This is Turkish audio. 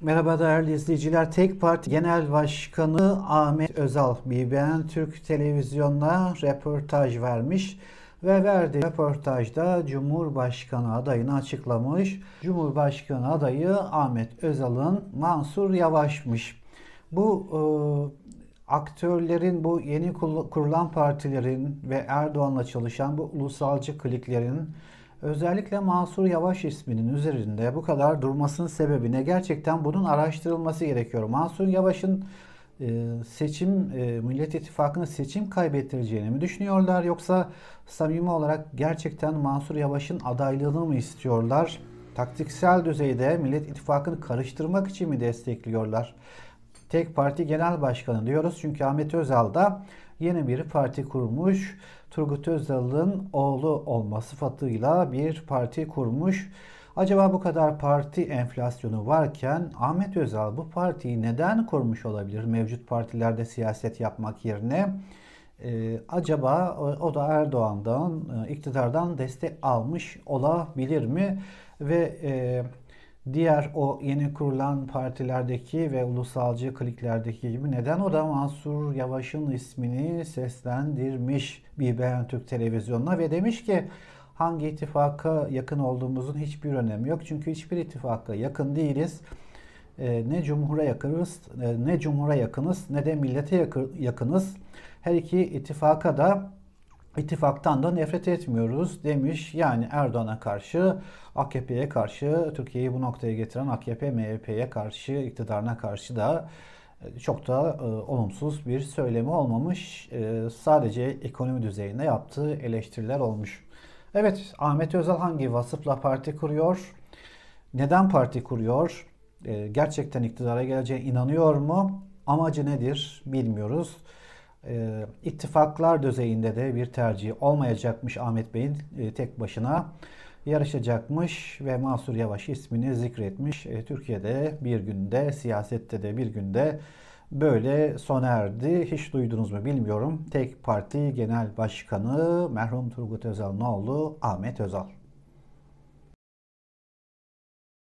Merhaba değerli izleyiciler. Tek Parti Genel Başkanı Ahmet Özal BBN Türk Televizyonu'na röportaj vermiş ve verdiği röportajda Cumhurbaşkanı adayını açıklamış. Cumhurbaşkanı adayı Ahmet Özal'ın Mansur Yavaş'mış. Bu e, aktörlerin, bu yeni kurulan partilerin ve Erdoğan'la çalışan bu ulusalcı kliklerin Özellikle Mansur Yavaş isminin üzerinde bu kadar durmasının sebebi ne gerçekten bunun araştırılması gerekiyor. Mansur Yavaş'ın e, seçim e, Millet İttifakı'nın seçim kaybettireceğini mi düşünüyorlar yoksa samimi olarak gerçekten Mansur Yavaş'ın adaylığını mı istiyorlar? Taktiksel düzeyde Millet İttifakı'nı karıştırmak için mi destekliyorlar? tek parti genel başkanı diyoruz. Çünkü Ahmet Özal da yeni bir parti kurmuş. Turgut Özal'ın oğlu olma sıfatıyla bir parti kurmuş. Acaba bu kadar parti enflasyonu varken Ahmet Özal bu partiyi neden kurmuş olabilir mevcut partilerde siyaset yapmak yerine? Ee, acaba o, da Erdoğan'dan, e, iktidardan destek almış olabilir mi? Ve e, diğer o yeni kurulan partilerdeki ve ulusalcı kliklerdeki gibi neden o da Mansur Yavaş'ın ismini seslendirmiş BBN Türk televizyonuna ve demiş ki hangi ittifaka yakın olduğumuzun hiçbir önemi yok. Çünkü hiçbir ittifaka yakın değiliz. E, ne cumhura yakınız, e, ne cumhura yakınız, ne de millete yakınız. Her iki ittifaka da ittifaktan da nefret etmiyoruz demiş. Yani Erdoğan'a karşı, AKP'ye karşı, Türkiye'yi bu noktaya getiren AKP, MHP'ye karşı, iktidarına karşı da e, çok da e, olumsuz bir söylemi olmamış. E, sadece ekonomi düzeyinde yaptığı eleştiriler olmuş. Evet, Ahmet Özel hangi vasıfla parti kuruyor? Neden parti kuruyor? E, gerçekten iktidara geleceğe inanıyor mu? Amacı nedir bilmiyoruz e, ittifaklar düzeyinde de bir tercihi olmayacakmış Ahmet Bey'in e, tek başına yarışacakmış ve Mansur Yavaş ismini zikretmiş. E, Türkiye'de bir günde, siyasette de bir günde böyle sona erdi. Hiç duydunuz mu bilmiyorum. Tek Parti Genel Başkanı merhum Turgut Özal ne oldu? Ahmet Özal.